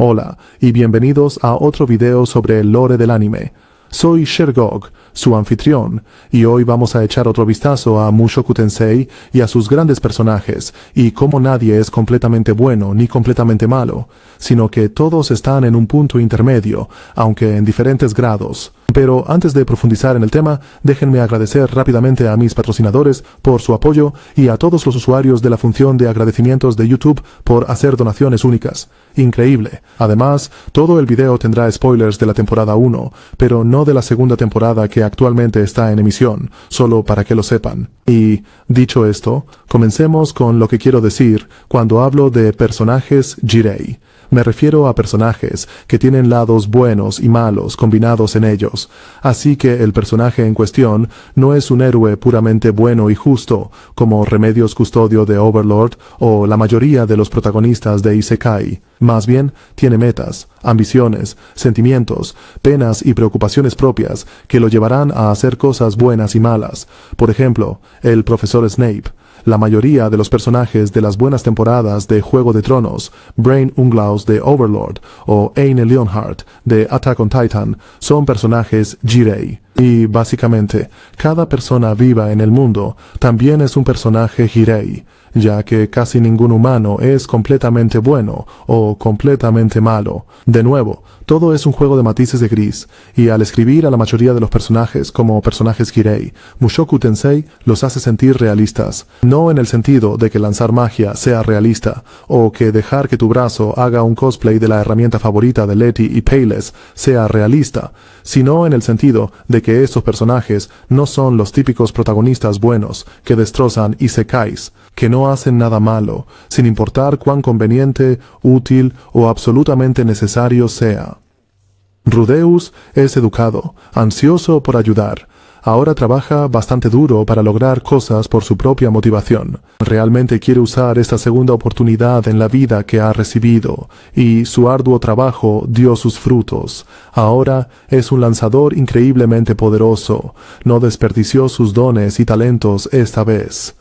Hola y bienvenidos a otro video sobre el lore del anime. Soy Shergog, su anfitrión, y hoy vamos a echar otro vistazo a Mushoku Tensei y a sus grandes personajes, y cómo nadie es completamente bueno ni completamente malo, sino que todos están en un punto intermedio, aunque en diferentes grados. Pero antes de profundizar en el tema, déjenme agradecer rápidamente a mis patrocinadores por su apoyo y a todos los usuarios de la función de agradecimientos de YouTube por hacer donaciones únicas. Increíble. Además, todo el video tendrá spoilers de la temporada 1, pero no de la segunda temporada que actualmente está en emisión, solo para que lo sepan. Y, dicho esto, comencemos con lo que quiero decir cuando hablo de personajes Jirei. Me refiero a personajes que tienen lados buenos y malos combinados en ellos, así que el personaje en cuestión no es un héroe puramente bueno y justo, como Remedios Custodio de Overlord o la mayoría de los protagonistas de Isekai. Más bien, tiene metas, ambiciones, sentimientos, penas y preocupaciones propias que lo llevarán a hacer cosas buenas y malas. Por ejemplo, el profesor Snape la mayoría de los personajes de las buenas temporadas de Juego de Tronos, Brain Unglaus de Overlord o Aine Leonhardt de Attack on Titan, son personajes Jirei. Y, básicamente, cada persona viva en el mundo también es un personaje Jirei, ya que casi ningún humano es completamente bueno o completamente malo. De nuevo, todo es un juego de matices de gris, y al escribir a la mayoría de los personajes como personajes Jirei, Mushoku Tensei los hace sentir realistas, no en el sentido de que lanzar magia sea realista, o que dejar que tu brazo haga un cosplay de la herramienta favorita de Letty y Payless sea realista, sino en el sentido de que que estos personajes no son los típicos protagonistas buenos que destrozan y secáis, que no hacen nada malo, sin importar cuán conveniente, útil o absolutamente necesario sea. Rudeus es educado, ansioso por ayudar, ahora trabaja bastante duro para lograr cosas por su propia motivación. Realmente quiere usar esta segunda oportunidad en la vida que ha recibido, y su arduo trabajo dio sus frutos. Ahora es un lanzador increíblemente poderoso. No desperdició sus dones y talentos esta vez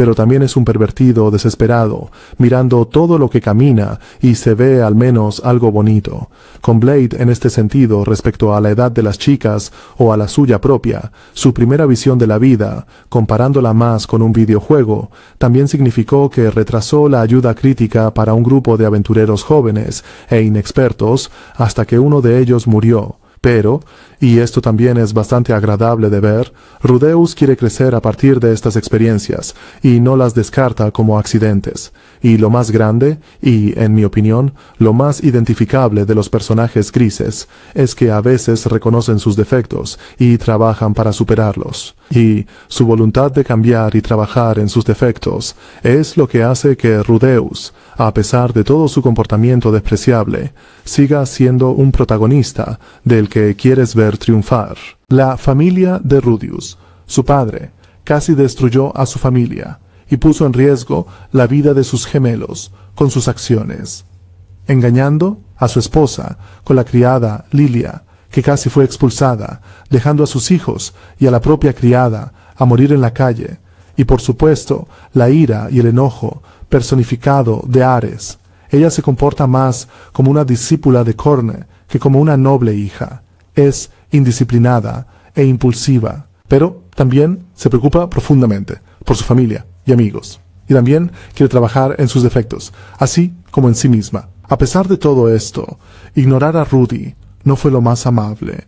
pero también es un pervertido desesperado, mirando todo lo que camina y se ve al menos algo bonito. Con Blade en este sentido respecto a la edad de las chicas o a la suya propia, su primera visión de la vida, comparándola más con un videojuego, también significó que retrasó la ayuda crítica para un grupo de aventureros jóvenes e inexpertos hasta que uno de ellos murió pero, y esto también es bastante agradable de ver, Rudeus quiere crecer a partir de estas experiencias, y no las descarta como accidentes. Y lo más grande, y, en mi opinión, lo más identificable de los personajes grises, es que a veces reconocen sus defectos, y trabajan para superarlos. Y, su voluntad de cambiar y trabajar en sus defectos, es lo que hace que Rudeus, a pesar de todo su comportamiento despreciable, siga siendo un protagonista del que quieres ver triunfar. La familia de Rudius, su padre, casi destruyó a su familia y puso en riesgo la vida de sus gemelos con sus acciones, engañando a su esposa con la criada Lilia, que casi fue expulsada, dejando a sus hijos y a la propia criada a morir en la calle, y por supuesto la ira y el enojo personificado de Ares. Ella se comporta más como una discípula de Corne que como una noble hija es indisciplinada e impulsiva, pero también se preocupa profundamente por su familia y amigos, y también quiere trabajar en sus defectos, así como en sí misma. A pesar de todo esto, ignorar a Rudy no fue lo más amable,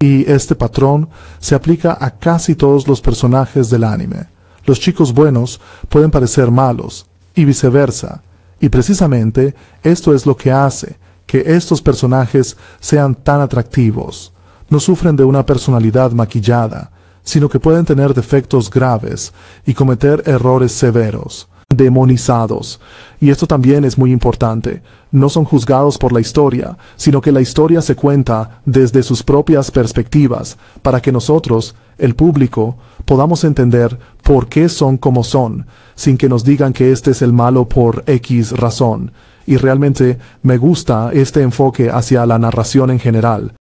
y este patrón se aplica a casi todos los personajes del anime. Los chicos buenos pueden parecer malos, y viceversa, y precisamente esto es lo que hace que estos personajes sean tan atractivos. No sufren de una personalidad maquillada, sino que pueden tener defectos graves y cometer errores severos, demonizados. Y esto también es muy importante. No son juzgados por la historia, sino que la historia se cuenta desde sus propias perspectivas, para que nosotros, el público, podamos entender por qué son como son, sin que nos digan que este es el malo por X razón y realmente me gusta este enfoque hacia la narración en general,